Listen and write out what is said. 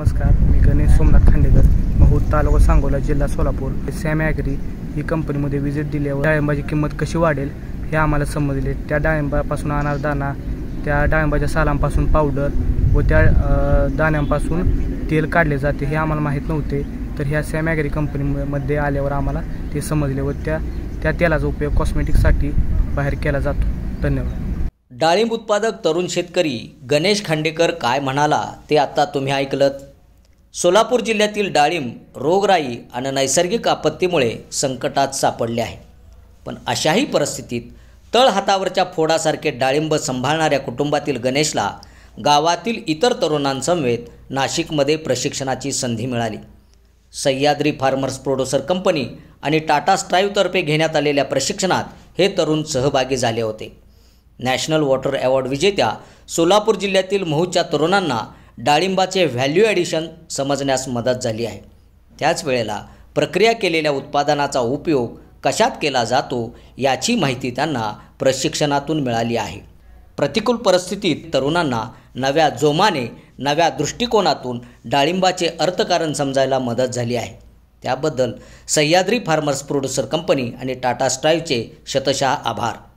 नमस्कार मी गणेश सोमनाथ खांडेकर महूद तालुका सांगोला जिल्हा Solapur Sam agree ही कंपनीमध्ये विजिट दिल्यावर डाळिंबाची किंमत कशी वाढेल हे आम्हाला समजले त्या डाळिंबापासून दाणा त्या डाळिंबाच्या सालांपासून पावडर व त्या दाण्यांपासून तेल काढले जाते हे आम्हाला माहीत नव्हते तर ह्या सॅम ॲग्री कंपनीमध्ये आल्यावर आम्हाला ते समजले व त्या त्या तेलाचा उपयोग कॉस्मेटिकसाठी बाहेर केला जातो धन्यवाद डाळिंब उत्पादक तरुण शेतकरी गणेश खांडेकर काय म्हणाला ते आता तुम्ही ऐकलत सोलापूर जिल्ह्यातील डाळिंब रोगराई आणि नैसर्गिक आपत्तीमुळे संकटात सापडले आहे पण अशाही परिस्थितीत तळ हातावरच्या फोडासारखे डाळिंब सांभाळणाऱ्या कुटुंबातील गणेशला गावातील इतर तरुणांसमवेत नाशिकमध्ये प्रशिक्षणाची संधी मिळाली सह्याद्री फार्मर्स प्रोड्युसर कंपनी आणि टाटा स्ट्राईव्हतर्फे घेण्यात आलेल्या प्रशिक्षणात हे तरुण सहभागी झाले होते नॅशनल वॉटर अवॉर्ड विजेत्या सोलापूर जिल्ह्यातील महूच्या तरुणांना डाळिंबाचे व्हॅल्यू ॲडिशन समजण्यास मदत झाली आहे त्याच वेळेला प्रक्रिया केलेल्या उत्पादनाचा उपयोग कशात केला जातो याची माहिती त्यांना प्रशिक्षणातून मिळाली आहे प्रतिकूल परिस्थितीत तरुणांना नव्या जोमाने नव्या दृष्टिकोनातून डाळिंबाचे अर्थकारण समजायला मदत झाली आहे त्याबद्दल सह्याद्री फार्मर्स प्रोड्युसर कंपनी आणि टाटा स्ट्राईव्हचे शतशः आभार